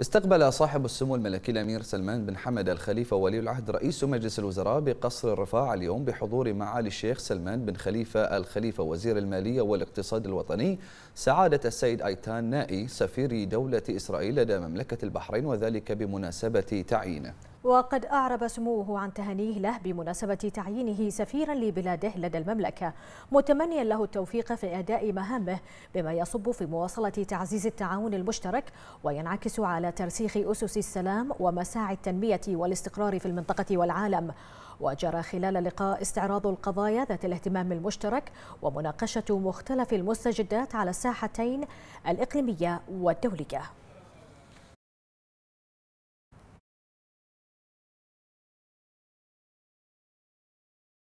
استقبل صاحب السمو الملكي الامير سلمان بن حمد الخليفه ولي العهد رئيس مجلس الوزراء بقصر الرفاع اليوم بحضور معالي الشيخ سلمان بن خليفه الخليفه وزير الماليه والاقتصاد الوطني سعاده السيد ايتان نائي سفير دوله اسرائيل لدى مملكه البحرين وذلك بمناسبه تعيينه وقد أعرب سموه عن تهانيه له بمناسبة تعيينه سفيرا لبلاده لدى المملكة متمنيا له التوفيق في أداء مهامه بما يصب في مواصلة تعزيز التعاون المشترك وينعكس على ترسيخ أسس السلام ومساعي التنمية والاستقرار في المنطقة والعالم وجرى خلال اللقاء استعراض القضايا ذات الاهتمام المشترك ومناقشة مختلف المستجدات على الساحتين الإقليمية والدولية